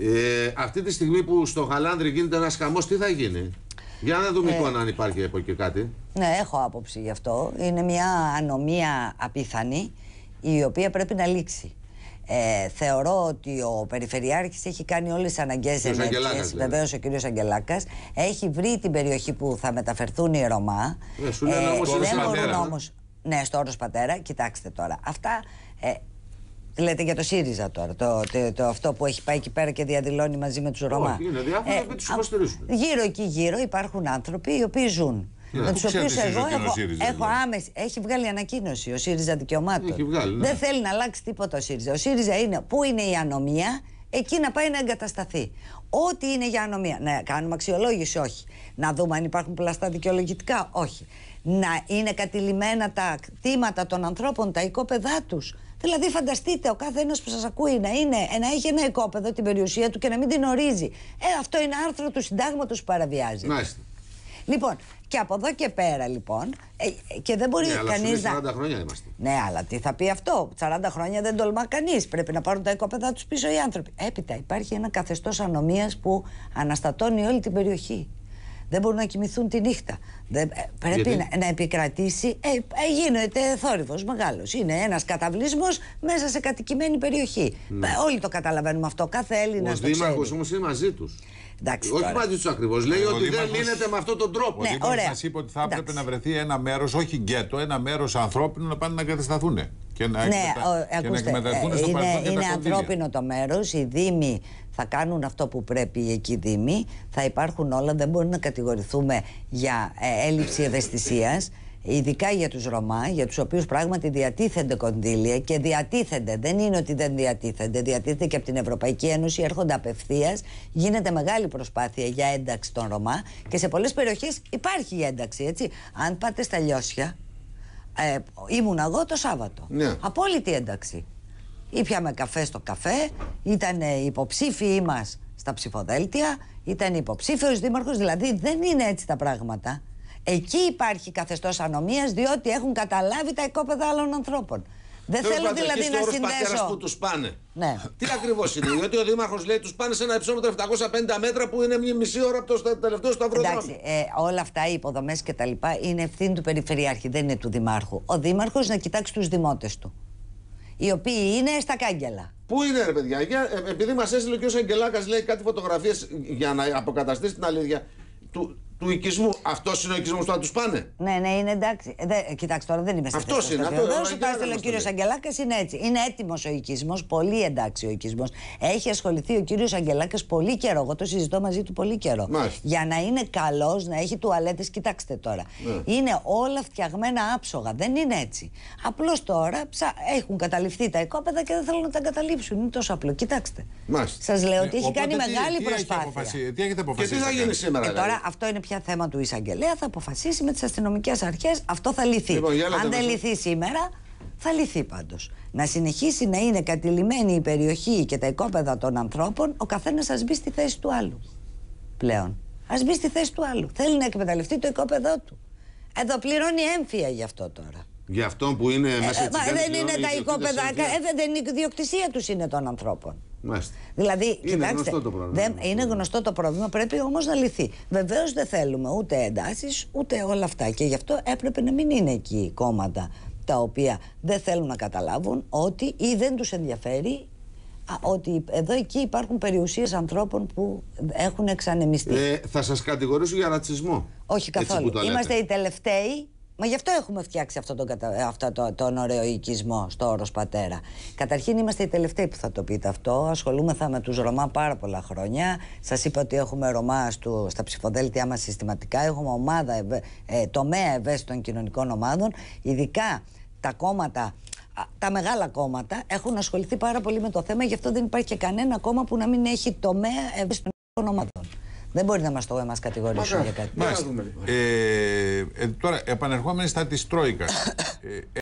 Ε, αυτή τη στιγμή που στο Χαλάνδρι γίνεται ένας χαμός, τι θα γίνει. Για να δούμε ε, αν υπάρχει από εκεί κάτι. Ναι, έχω άποψη γι' αυτό. Είναι μια ανομία απίθανη η οποία πρέπει να λήξει. Ε, θεωρώ ότι ο Περιφερειάρχης έχει κάνει όλες τις αναγκαίες ενέργειες, Βεβαίως ο κ. Αγγελάκας, έχει βρει την περιοχή που θα μεταφερθούν οι Ρωμά. Ε, σου λένε όμως, ε, δεν ε. Ναι, στο όρος πατέρα, κοιτάξτε τώρα. Αυτά ε, Λέτε για το ΣΥΡΙΖΑ τώρα, το, το, το, αυτό που έχει πάει εκεί πέρα και διαδηλώνει μαζί με τους Ρωμά. Όχι, είναι διάφορα ε, του υποστηρίζουν. Γύρω εκεί γύρω υπάρχουν άνθρωποι οι οποίοι ζουν. Ναι, με τους οποίους εγώ έχω, ΣΥΡΙΖΑ, έχω δηλαδή. άμεση. Έχει βγάλει ανακοίνωση ο ΣΥΡΙΖΑ δικαιωμάτων. Έχει βγάλει, ναι. Δεν θέλει να αλλάξει τίποτα ο ΣΥΡΙΖΑ. Ο ΣΥΡΙΖΑ είναι πού είναι η ανομία, εκεί να πάει να εγκατασταθεί. Ό,τι είναι για ανομία. Να κάνουμε αξιολόγηση, όχι. Να δούμε αν υπάρχουν πλαστά δικαιολογητικά, όχι. Να είναι κατηλημένα τα κτήματα των ανθρώπων, τα οικόπεδά τους. Δηλαδή, φανταστείτε ο κάθε ένας που σας ακούει να, είναι, να έχει ένα οικόπεδο την περιουσία του και να μην την ορίζει. Ε, αυτό είναι άρθρο του συντάγματος που παραβιάζει. Μάλιστα. Λοιπόν, και από εδώ και πέρα λοιπόν. Ε, ε και δεν μπορεί ναι, κανεί να. 40 χρόνια είμαστε. Ναι, αλλά τι θα πει αυτό. 40 χρόνια δεν τολμά κανείς. Πρέπει να πάρουν τα οικόπεδα τους πίσω οι άνθρωποι. Έπειτα υπάρχει ένα καθεστώς ανομίας που αναστατώνει όλη την περιοχή δεν μπορούν να κοιμηθούν τη νύχτα. Ε, πρέπει να, επικρατήσει. Ε, ε, γίνεται θόρυβος μεγάλος. Είναι ένας καταβλισμός μέσα σε κατοικημένη περιοχή. Ναι. Ε, όλοι το καταλαβαίνουμε αυτό. Κάθε Έλληνας. Ο Δήμαρχο όμως είναι μαζί τους. Εντάξει, όχι μαζί τους ακριβώς. Λέει ότι δεν λύνεται με αυτόν τον τρόπο. Ναι, ο Δήμαρχο είπε ότι θα έπρεπε να βρεθεί ένα μέρος, όχι γκέτο, ένα μέρος ανθρώπινο να πάνε να εγκατασταθούν. Και να, ναι, και ακούστε, να ε, στο είναι, είναι ανθρώπινο το μέρος. Οι Δήμοι θα κάνουν αυτό που πρέπει οι εκεί Δήμοι. Θα υπάρχουν όλα. Δεν μπορούμε να κατηγορηθούμε για ε, έλλειψη ευαισθησίας ειδικά για τους Ρωμά, για τους οποίους πράγματι διατίθενται κονδύλια και διατίθενται, δεν είναι ότι δεν διατίθενται, διατίθενται και από την Ευρωπαϊκή Ένωση, έρχονται απευθείας, γίνεται μεγάλη προσπάθεια για ένταξη των Ρωμά και σε πολλές περιοχές υπάρχει η ένταξη, έτσι. Αν πάτε στα Λιώσια, ε, ήμουν εγώ το Σάββατο, ναι. απόλυτη ένταξη. Ήπιαμε καφέ στο καφέ, ήταν υποψήφιοι μας στα ψηφοδέλτια, ήταν υποψήφιος δήμαρχος, δηλαδή δεν είναι έτσι τα πράγματα. Εκεί υπάρχει καθεστώς ανομίας, διότι έχουν καταλάβει τα οικόπεδα άλλων ανθρώπων. Δεν θέλω, δηλαδή να συνδέσω. που τους πάνε. Ναι. Τι ακριβώς είναι, Γιατί ο Δήμαρχος λέει τους πάνε σε ένα υψόμετρο 750 μέτρα που είναι μια μισή ώρα από το τελευταίο σταυρό Εντάξει, ε, όλα αυτά οι υποδομές και τα λοιπά είναι ευθύνη του Περιφερειάρχη, δεν είναι του Δημάρχου. Ο Δήμαρχος να κοιτάξει τους δημότες του. Οι οποίοι είναι στα κάγκελα. Πού είναι, ρε παιδιά, για, ε, επειδή μας έστειλε ο κ. Αγγελάκας λέει κάτι φωτογραφίες για να αποκαταστήσει την αλήθεια. Του, του οικισμού. Αυτός είναι ο οικισμός που θα τους πάνε. Ναι, ναι, είναι εντάξει. Δε, κοιτάξτε τώρα, δεν είμαι σε Αυτό είναι. Αυτό δεν Αυτό είναι. ο κύριο Αγγελάκας είναι έτσι. Είναι έτοιμος ο οικισμός, πολύ εντάξει ο οικισμός. Έχει ασχοληθεί ο κύριος Αγγελάκας πολύ καιρό. Εγώ το συζητώ μαζί του πολύ καιρό. Μάλιστα. Για να είναι καλός, να έχει τουαλέτες, κοιτάξτε τώρα. Ναι. Είναι όλα φτιαγμένα άψογα. Δεν είναι έτσι. Απλώς τώρα έχουν καταληφθεί τα οικόπεδα και δεν θέλουν να τα εγκαταλείψουν. Είναι τόσο απλό. Κοιτάξτε. Σας λέω ότι ε, έχει κάνει μεγάλη προσπάθεια. Τι έχετε αποφασίσει. Και τι θα γίνει σήμερα. Ε, δηλαδή? Τώρα αυτό είναι πια θέμα του εισαγγελέα θα αποφασίσει με τις αστυνομικές αρχές. Αυτό θα λυθεί. Λοιπόν, Αν δεν λυθεί σήμερα, θα λυθεί πάντως. Να συνεχίσει να είναι κατηλημένη η περιοχή και τα οικόπεδα των ανθρώπων, ο καθένας ας μπει στη θέση του άλλου. Πλέον. Ας μπει στη θέση του άλλου. Θέλει να εκμεταλλευτεί το οικόπεδό του. Εδώ πληρώνει έμφυα γι' αυτό τώρα. Για αυτό που είναι ε, μέσα ε, στην ε, Δεν είναι τα οικόπεδα. Ε, δεν είναι η διοκτησία τους είναι των ανθρώπων. Δηλαδή, είναι κοιτάξτε, γνωστό το πρόβλημα. Δεν, είναι γνωστό το πρόβλημα, πρέπει όμως να λυθεί. Βεβαίως δεν θέλουμε ούτε εντάσεις, ούτε όλα αυτά. Και γι' αυτό έπρεπε να μην είναι εκεί κόμματα τα οποία δεν θέλουν να καταλάβουν ότι ή δεν τους ενδιαφέρει ότι εδώ εκεί υπάρχουν περιουσίες ανθρώπων που έχουν εξανεμιστεί. Ε, θα σας κατηγορήσω για ρατσισμό. Όχι καθόλου. Είμαστε οι τελευταίοι Μα γι' αυτό έχουμε φτιάξει αυτόν τον, κατα... αυτό το, τον ωραίο οικισμό στο όρος πατέρα. Καταρχήν είμαστε οι τελευταίοι που θα το πείτε αυτό. Ασχολούμεθα με τους Ρωμά πάρα πολλά χρόνια. Σας είπα ότι έχουμε Ρωμά στα ψηφοδέλτια μας συστηματικά. Έχουμε ομάδα, ε, τομέα ευαίσθητων κοινωνικών ομάδων. Ειδικά τα κόμματα τα μεγάλα κόμματα έχουν ασχοληθεί πάρα πολύ με το θέμα, γι' αυτό δεν υπάρχει και κανένα κόμμα που να μην έχει τομέα ευαίσθητων κοινωνικών ομάδων. Δεν μπορεί να μας το μας κατηγορήσουν για κάτι. Μάλιστα. Λοιπόν. Ε, ε, τώρα επανερχόμενοι στα της ε,